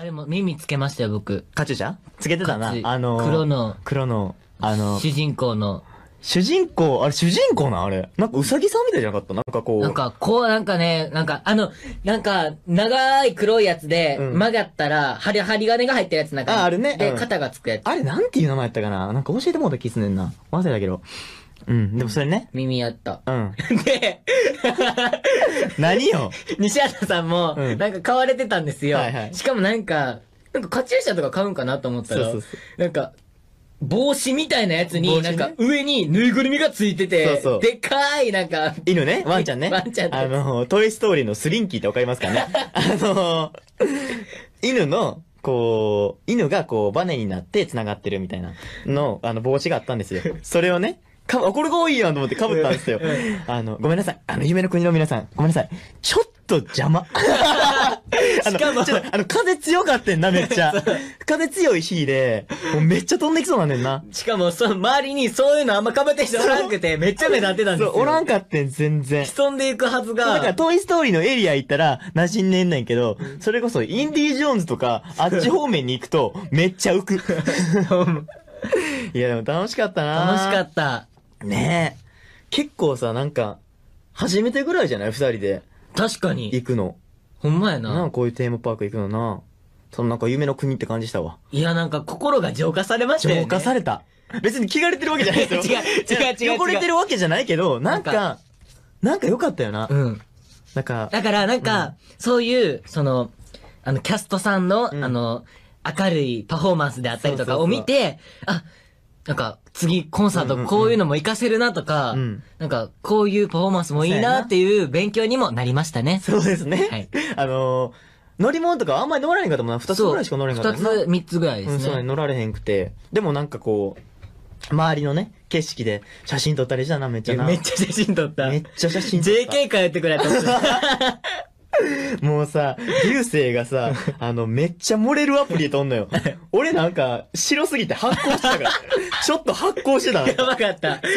あれも耳つけましたよ、僕。カチューシャつけてたなあのー、黒の、黒の、あのー、主人公の。主人公、あれ主人公なあれ。なんかうさぎさんみたいじゃなかったなんかこう。なんかこう、なんかね、なんかあの、なんか長い黒いやつで、曲がったら、針、針金が入ってるやつなんか。ああるねで、うん肩がつくやつ。あれなんていう名前やったかななんか教えてもらった気すねんな。忘れたけど。うん、でもそれね。耳あった。うん。で、何よ西畑さんも、なんか買われてたんですよ。はいはい、しかもなんか、なんかカチューシャとか買うんかなと思ったら、そうそうそうなんか、帽子みたいなやつに、なんか上にぬいぐるみがついてて、そうそうでかい、なんか。犬ね、ワンちゃんね。ワンちゃんあの、トイストーリーのスリンキーってわかりますかね あの、犬の、こう、犬がこう、バネになって繋がってるみたいなの、あの、帽子があったんですよ。それをね、か これが多いやんと思ってかぶったんですよ。あの、ごめんなさい。あの、夢の国の皆さん、ごめんなさい。ちょっと邪魔。あの、しかもちょっと、あの、風強かってんな、めっちゃ。風強い日で、もうめっちゃ飛んできそうなんねんな。しかも、その周りにそういうのあんま被ってき人おらんくて、めっちゃ目立ってたんですよ。おらんかってん、全然。潜んでいくはずが。だから、トイストーリーのエリア行ったら、馴染んでんねんけど、それこそ、インディ・ージョーンズとか、あっち方面に行くと、めっちゃ浮く。いや、でも楽しかったな楽しかった。ねえ。結構さ、なんか、初めてぐらいじゃない二人で確かに。行くの。ほんまやなな。あこういうテーマパーク行くのな。そのなんか夢の国って感じしたわ。いや、なんか心が浄化されましたよね。浄化された。別に着がれてるわけじゃないですよ。違う、違う、違う。汚れてるわけじゃないけど、なんか、なんか良かったよな。うん。なんか、だから、なんか、そういう、その、あの、キャストさんの、あの、明るいパフォーマンスであったりとかを見て、あ、なんか、次コンサートこういうのも活かせるなとか、うんうんうん、なんか、こういうパフォーマンスもいいなっていう勉強にもなりましたね。そうですね。はい。あのー、乗り物とかあんまり乗られへんかったもんな。二つぐらいしか乗れへんかった二つ、三つぐらいですね。うん、そうね、乗られへんくて。でもなんかこう、周りのね、景色で写真撮ったりしたな、めっちゃな。めっちゃ写真撮った。めっちゃ写真撮った。JK 通ってくれた。もうさ、流星がさ、あの、めっちゃ漏れるアプリで撮んのよ。俺なんか、白すぎて発光してたから。ちょっと発光してたやばかった。そ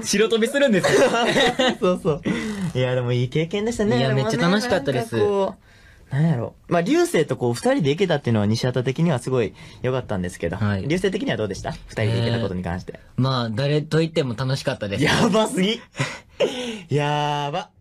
う。白飛びするんですよ。そうそう。いや、でもいい経験でしたね。いや、めっちゃ楽しかったです。なんやろ。まあ、流星とこう、二人で行けたっていうのは西畑的にはすごい良かったんですけど、はい、流星的にはどうでした二人で行けたことに関して。えー、まあ、誰と言っても楽しかったです。やばすぎやば。